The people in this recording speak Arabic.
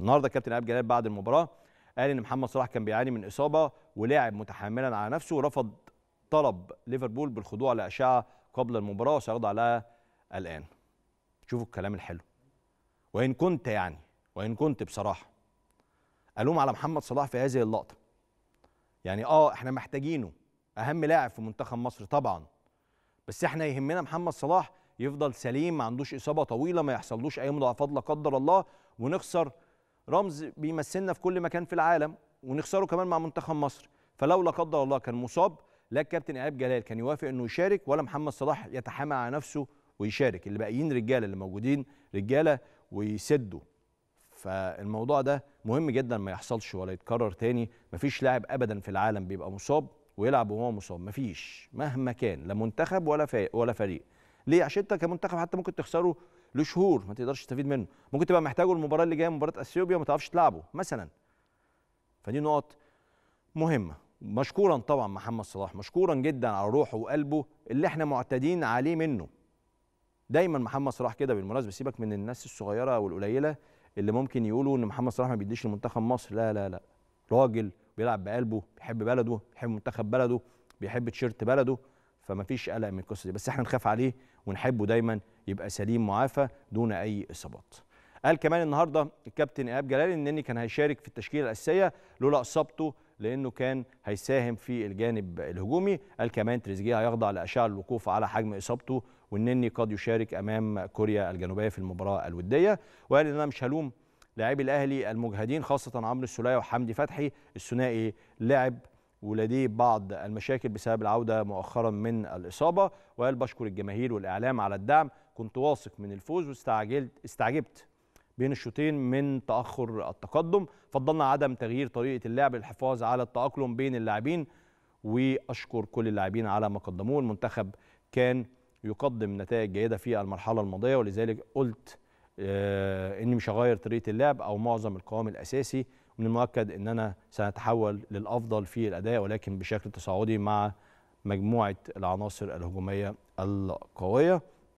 النهارده كابتن ايهاب جلال بعد المباراه قال ان محمد صلاح كان بيعاني من اصابه ولعب متحملا على نفسه ورفض طلب ليفربول بالخضوع لاشعه قبل المباراه وسيخضع لها الان شوفوا الكلام الحلو وان كنت يعني وان كنت بصراحه الوم على محمد صلاح في هذه اللقطه يعني اه احنا محتاجينه اهم لاعب في منتخب مصر طبعا بس احنا يهمنا محمد صلاح يفضل سليم ما عندوش اصابه طويله ما يحصلوش اي مضاعفات لا قدر الله ونخسر رمز بيمثلنا في كل مكان في العالم ونخسره كمان مع منتخب مصر فلو لا قدر الله كان مصاب لا الكابتن ايهاب جلال كان يوافق انه يشارك ولا محمد صلاح يتحامى على نفسه ويشارك اللي باقيين رجاله اللي موجودين رجاله ويسدوا فالموضوع ده مهم جدا ما يحصلش ولا يتكرر تاني مفيش لاعب ابدا في العالم بيبقى مصاب ويلعب وهو مصاب مفيش مهما كان لا منتخب ولا ولا فريق ليه عشان انت كمنتخب حتى ممكن تخسره له شهور ما تقدرش تستفيد منه ممكن تبقى محتاجه المباراه اللي جايه مباراه اثيوبيا ما تعرفش تلعبه مثلا فدي نقط مهمه مشكورا طبعا محمد صلاح مشكورا جدا على روحه وقلبه اللي احنا معتادين عليه منه دايما محمد صلاح كده بالمناسبه سيبك من الناس الصغيره والقليله اللي ممكن يقولوا ان محمد صلاح ما بيديش لمنتخب مصر لا لا لا راجل بيلعب بقلبه بيحب بلده بيحب منتخب بلده بيحب تيشيرت بلده فما فيش قلق من القصه دي بس احنا نخاف عليه ونحبه دايما يبقى سليم معافى دون اي اصابات قال كمان النهارده الكابتن ايهاب جلال انني كان هيشارك في التشكيله الاساسيه لولا اصابته لانه كان هيساهم في الجانب الهجومي قال كمان تريزيجيه هيخضع لاشعه الوقوف على حجم اصابته والنني قد يشارك امام كوريا الجنوبيه في المباراه الوديه وقال ان انا مش هلوم لاعبي الاهلي المجهدين خاصه عمرو السوليه وحمدي فتحي الثنائي لعب ولديه بعض المشاكل بسبب العودة مؤخرا من الإصابة وقال بشكر الجماهير والإعلام على الدعم كنت واثق من الفوز واستعجلت استعجبت بين الشوطين من تأخر التقدم فضلنا عدم تغيير طريقة اللعب للحفاظ على التأقلم بين اللاعبين وأشكر كل اللاعبين على ما قدموه المنتخب كان يقدم نتائج جيدة في المرحلة الماضية ولذلك قلت آه إني مش هغير طريقة اللعب أو معظم القوام الأساسي من المؤكد ان انا سنتحول للافضل في الاداء ولكن بشكل تصاعدي مع مجموعه العناصر الهجوميه القويه